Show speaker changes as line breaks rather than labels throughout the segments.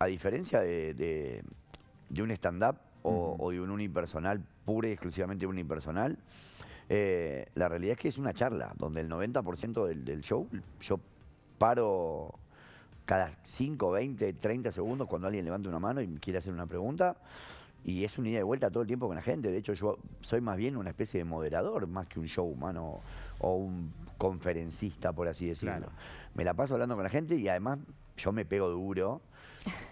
a diferencia de, un stand-up o, de un unipersonal, pura y exclusivamente unipersonal, eh, la realidad es que es una charla donde el 90% del, show yo paro cada 5, 20, 30 segundos cuando alguien levanta una mano y quiere hacer una pregunta. Y es una ida de vuelta todo el tiempo con la gente. De hecho, yo soy más bien una especie de moderador, más que un show humano o un conferencista, por así decirlo. Me la paso hablando con la gente y además yo me pego duro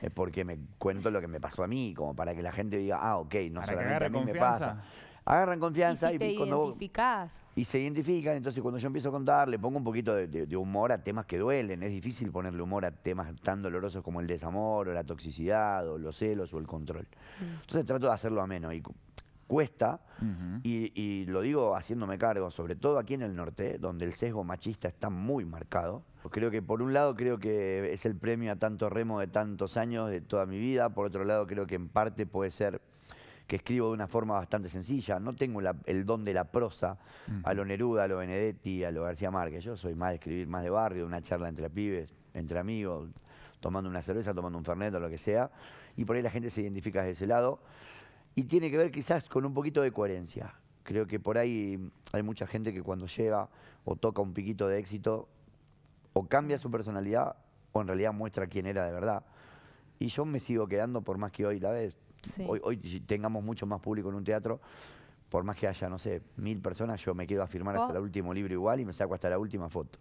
eh, porque me cuento lo que me pasó a mí, como para que la gente diga, ah, ok, no solamente a mí me pasa. Agarran confianza y, si y se identifican, entonces cuando yo empiezo a contar, le pongo un poquito de, humor a temas que duelen. Es difícil ponerle humor a temas tan dolorosos como el desamor, o la toxicidad, o los celos, o el control. Mm. Entonces trato de hacerlo ameno. Y cuesta, y, lo digo haciéndome cargo, sobre todo aquí en el norte, donde el sesgo machista está muy marcado. Creo que por un lado creo que es el premio a tanto remo de tantos años, de toda mi vida, por otro lado creo que en parte puede ser que escribo de una forma bastante sencilla, no tengo el don de la prosa a lo Neruda, a lo Benedetti, a lo García Márquez, yo soy más de escribir más de barrio, una charla entre pibes, entre amigos, tomando una cerveza, tomando un fernet o lo que sea, y por ahí la gente se identifica de ese lado y tiene que ver quizás con un poquito de coherencia. Creo que por ahí hay mucha gente que cuando llega o toca un piquito de éxito, o cambia su personalidad o en realidad muestra quién era de verdad. Y yo me sigo quedando por más que hoy la vez. Hoy, hoy, tengamos mucho más público en un teatro, por más que haya, no sé, mil personas, yo me quedo a firmar hasta oh. el último libro igual y me saco hasta la última foto.